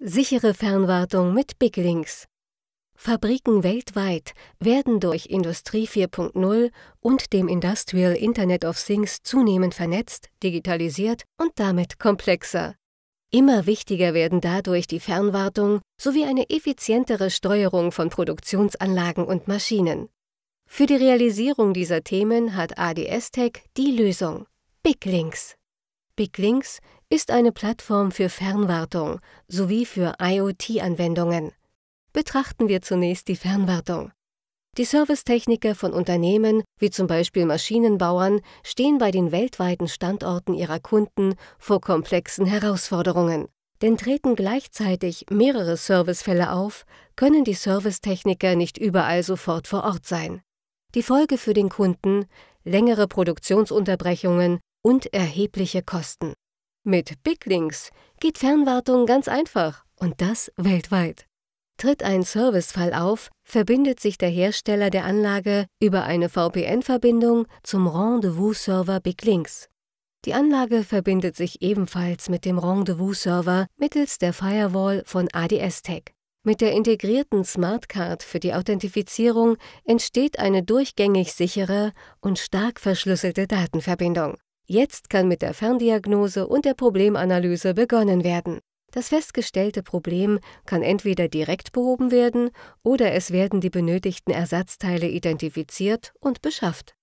Sichere Fernwartung mit BigLinks. Fabriken weltweit werden durch Industrie 4.0 und dem Industrial Internet of Things zunehmend vernetzt, digitalisiert und damit komplexer. Immer wichtiger werden dadurch die Fernwartung sowie eine effizientere Steuerung von Produktionsanlagen und Maschinen. Für die Realisierung dieser Themen hat ADS Tech die Lösung BigLinks. BigLinks ist eine Plattform für Fernwartung sowie für IoT-Anwendungen. Betrachten wir zunächst die Fernwartung. Die Servicetechniker von Unternehmen wie zum Beispiel Maschinenbauern stehen bei den weltweiten Standorten ihrer Kunden vor komplexen Herausforderungen. Denn treten gleichzeitig mehrere Servicefälle auf, können die Servicetechniker nicht überall sofort vor Ort sein. Die Folge für den Kunden längere Produktionsunterbrechungen und erhebliche Kosten. Mit BigLinks geht Fernwartung ganz einfach und das weltweit. Tritt ein Servicefall auf, verbindet sich der Hersteller der Anlage über eine VPN-Verbindung zum Rendezvous-Server BigLinks. Die Anlage verbindet sich ebenfalls mit dem Rendezvous-Server mittels der Firewall von ADS-Tech. Mit der integrierten Smartcard für die Authentifizierung entsteht eine durchgängig sichere und stark verschlüsselte Datenverbindung. Jetzt kann mit der Ferndiagnose und der Problemanalyse begonnen werden. Das festgestellte Problem kann entweder direkt behoben werden oder es werden die benötigten Ersatzteile identifiziert und beschafft.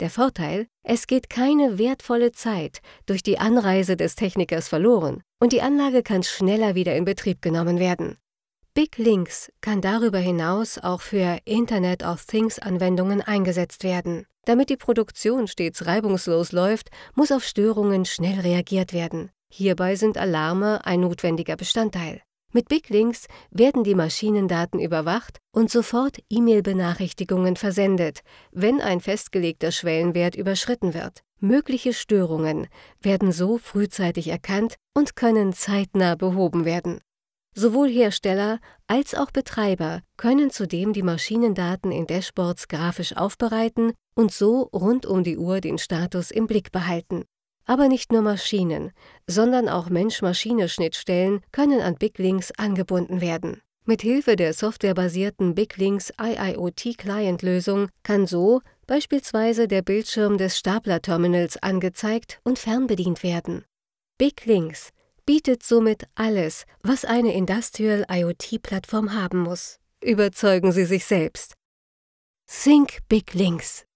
Der Vorteil, es geht keine wertvolle Zeit durch die Anreise des Technikers verloren und die Anlage kann schneller wieder in Betrieb genommen werden. Big Links kann darüber hinaus auch für Internet of Things Anwendungen eingesetzt werden. Damit die Produktion stets reibungslos läuft, muss auf Störungen schnell reagiert werden. Hierbei sind Alarme ein notwendiger Bestandteil. Mit BigLinks werden die Maschinendaten überwacht und sofort E-Mail-Benachrichtigungen versendet, wenn ein festgelegter Schwellenwert überschritten wird. Mögliche Störungen werden so frühzeitig erkannt und können zeitnah behoben werden. Sowohl Hersteller als auch Betreiber können zudem die Maschinendaten in Dashboards grafisch aufbereiten und so rund um die Uhr den Status im Blick behalten. Aber nicht nur Maschinen, sondern auch Mensch-Maschine-Schnittstellen können an BigLinks angebunden werden. Mithilfe der softwarebasierten BigLinks IIoT-Client-Lösung kann so beispielsweise der Bildschirm des Stapler-Terminals angezeigt und fernbedient werden. BigLinks bietet somit alles, was eine Industrial IoT-Plattform haben muss. Überzeugen Sie sich selbst. Think Big Links